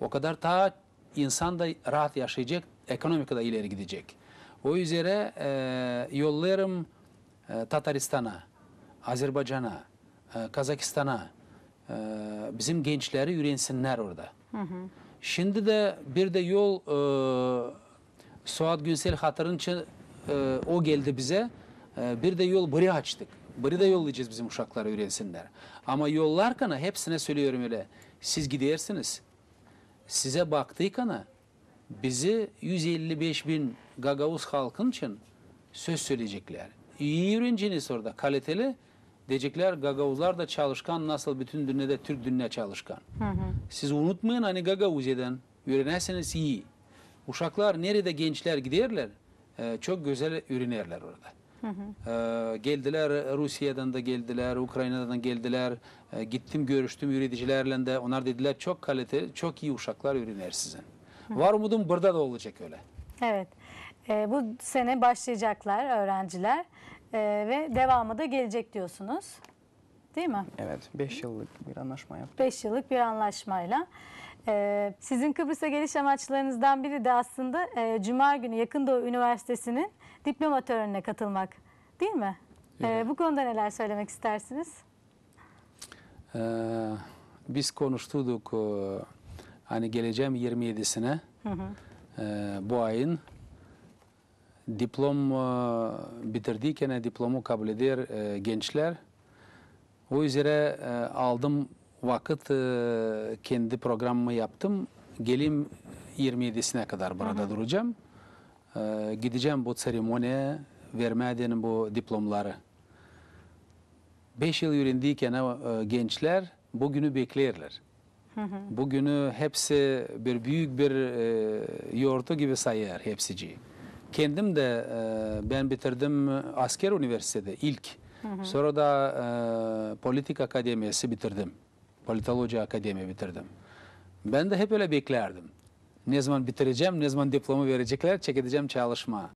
O kadar daha insan da rahat yaşayacak, ekonomik da ileri gidecek. O üzere e, yollarım e, Tataristan'a, Azerbaycan'a, e, Kazakistan'a e, bizim gençleri yürüyensinler orada. Hı hı. Şimdi de bir de yol e, Suat Günsel hatırın için e, o geldi bize. E, bir de yol biri açtık. Biri de yollayacağız bizim uşaklara öğrensinler. Ama yollarken hepsine söylüyorum öyle. Siz gidersiniz size baktık ana, bizi 155 bin Gagavuz halkın için söz söyleyecekler. İyi öğrenciniz orada kaliteli diyecekler Gagavuzlar da çalışkan nasıl bütün dünyada Türk dünya çalışkan. Hı hı. Siz unutmayın hani Gagavuzya'dan öğrenerseniz iyi. Uşaklar nerede gençler giderler e, çok güzel öğrenerler orada. Ee, geldiler Rusya'dan da geldiler, Ukrayna'dan geldiler. Ee, gittim görüştüm üreticilerle de. Onlar dediler çok kalite çok iyi uşaklar ürünler sizin. Var umudum burada da olacak öyle. Evet. Ee, bu sene başlayacaklar öğrenciler ee, ve devamı da gelecek diyorsunuz. Değil mi? Evet. 5 yıllık bir anlaşma yaptık. 5 yıllık bir anlaşmayla. Ee, sizin Kıbrıs'a geliş amaçlarınızdan biri de aslında e, Cuma günü Yakın Doğu Üniversitesi'nin diploma törenine katılmak. Değil mi? Ee, evet. Ee, bu konuda neler söylemek istersiniz? Ee, biz konuştuduk, e, hani geleceğim 27'sine hı hı. E, bu ayın diplom e, bitirdiyken diplomu kabul eder e, gençler o üzere e, aldım vakit e, kendi programımı yaptım. Gelim 27'sine kadar burada Aha. duracağım. E, gideceğim bu seremoniye vermediğin bu diplomları. 5 yıl yüründüyken e, gençler bugünü beklerler. Bugünü hepsi bir büyük bir e, yoğurtu gibi sayar hepsici. Kendim de e, ben bitirdim asker üniversitede ilk hı. Sonra da e, politik akademiyesi bitirdim. Politoloji akademi bitirdim. Ben de hep öyle beklerdim. Ne zaman bitireceğim, ne zaman diplomu verecekler, çekeceğim çalışma.